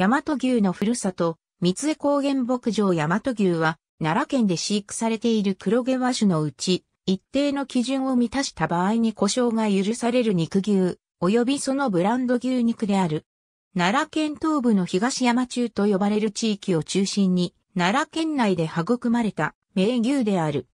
大和牛のふるさと、三江高原牧場大和牛は、奈良県で飼育されている黒毛和種のうち、一定の基準を満たした場合に故障が許される肉牛、及びそのブランド牛肉である。奈良県東部の東山中と呼ばれる地域を中心に、奈良県内で育まれた名牛である。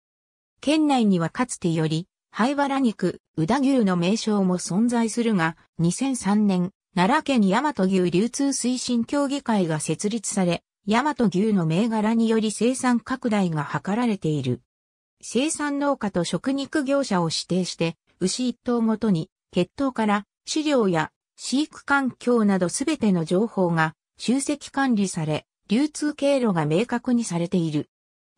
県内にはかつてより、灰原肉、宇田牛の名称も存在するが、2003年、奈良県大和牛流通推進協議会が設立され、大和牛の銘柄により生産拡大が図られている。生産農家と食肉業者を指定して、牛一頭ごとに、血統から飼料や飼育環境などすべての情報が集積管理され、流通経路が明確にされている。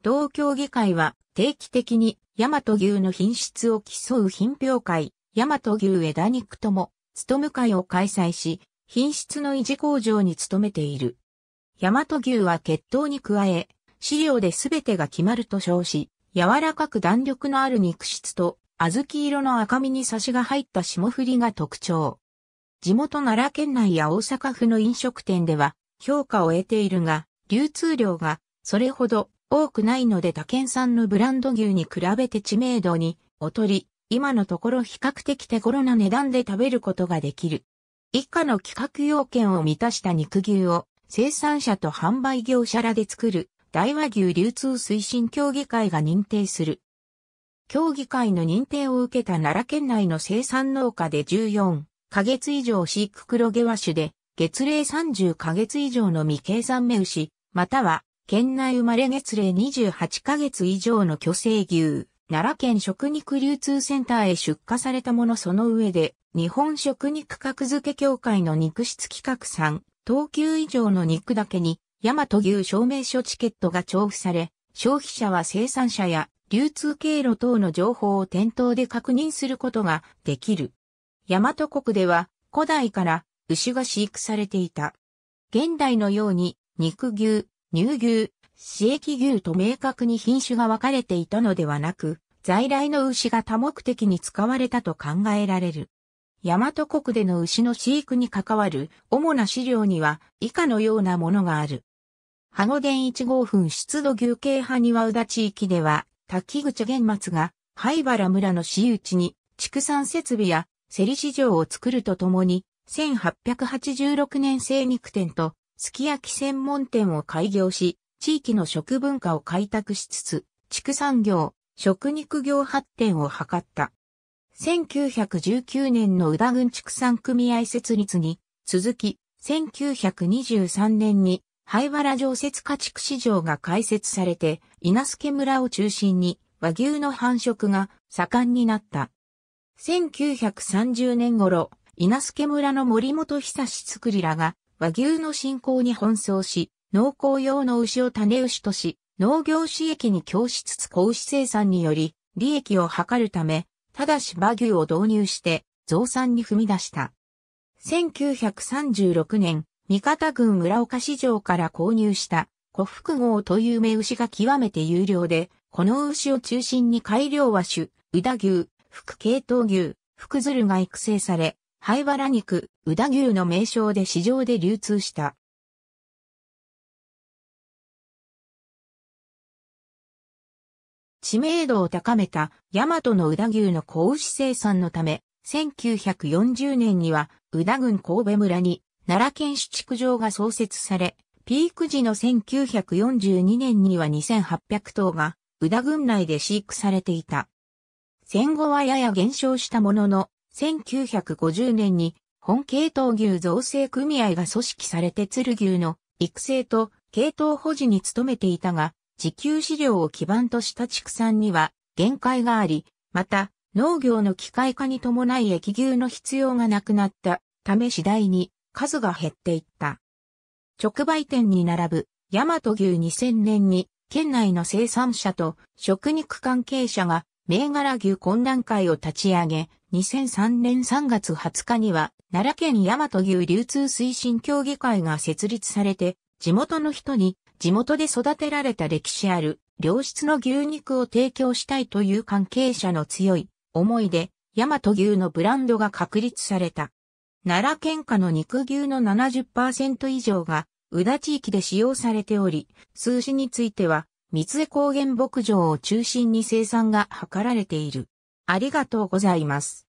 同協議会は定期的に大和牛の品質を競う品評会、大和牛枝肉とも務務会を開催し、品質の維持工場に努めている。大和牛は血統に加え、飼料で全てが決まると称し、柔らかく弾力のある肉質と、小豆色の赤身に差しが入った霜降りが特徴。地元奈良県内や大阪府の飲食店では評価を得ているが、流通量がそれほど多くないので他県産のブランド牛に比べて知名度に劣り、今のところ比較的手頃な値段で食べることができる。以下の企画要件を満たした肉牛を生産者と販売業者らで作る大和牛流通推進協議会が認定する。協議会の認定を受けた奈良県内の生産農家で14ヶ月以上飼育黒毛和種で月齢30ヶ月以上の未計算目牛、または県内生まれ月齢28ヶ月以上の巨生牛。奈良県食肉流通センターへ出荷されたものその上で、日本食肉格付け協会の肉質企画さん、等級以上の肉だけに、大和牛証明書チケットが調布され、消費者は生産者や流通経路等の情報を店頭で確認することができる。大和国では古代から牛が飼育されていた。現代のように肉牛、乳牛、市益牛と明確に品種が分かれていたのではなく、在来の牛が多目的に使われたと考えられる。大和国での牛の飼育に関わる主な資料には以下のようなものがある。ハゴデン1号分。出土牛系派庭宇田地域では、滝口玄松が灰原村の市内に畜産設備や競り市場を作るとともに、1886年精肉店とすき焼き専門店を開業し、地域の食文化を開拓しつつ、畜産業、食肉業発展を図った。1919年の宇田郡畜産組合設立に続き、1923年に灰原常設家畜市場が開設されて、稲助村を中心に和牛の繁殖が盛んになった。1930年頃、稲助村の森本久志作りらが和牛の振興に奔走し、農耕用の牛を種牛とし、農業使役に供しつつ子牛生産により、利益を図るため、ただし馬牛を導入して、増産に踏み出した。1936年、三方郡村岡市場から購入した古福号という目牛が極めて有料で、この牛を中心に改良和種、宇田牛、福系統牛、福鶴が育成され、灰原肉、宇田牛の名称で市場で流通した。知名度を高めた、大和の宇田牛の子牛生産のため、1940年には、宇田郡神戸村に、奈良県市畜場が創設され、ピーク時の1942年には2800頭が、宇田郡内で飼育されていた。戦後はやや減少したものの、1950年に、本系統牛造成組合が組織されて鶴牛の育成と系統保持に努めていたが、自給飼料を基盤とした畜産には限界があり、また農業の機械化に伴い液牛の必要がなくなったため次第に数が減っていった。直売店に並ぶ大和牛2000年に県内の生産者と食肉関係者が銘柄牛懇談会を立ち上げ、2003年3月20日には奈良県大和牛流通推進協議会が設立されて、地元の人に地元で育てられた歴史ある良質の牛肉を提供したいという関係者の強い思いで、大和牛のブランドが確立された。奈良県下の肉牛の70%以上が、宇田地域で使用されており、数字については、三江高原牧場を中心に生産が図られている。ありがとうございます。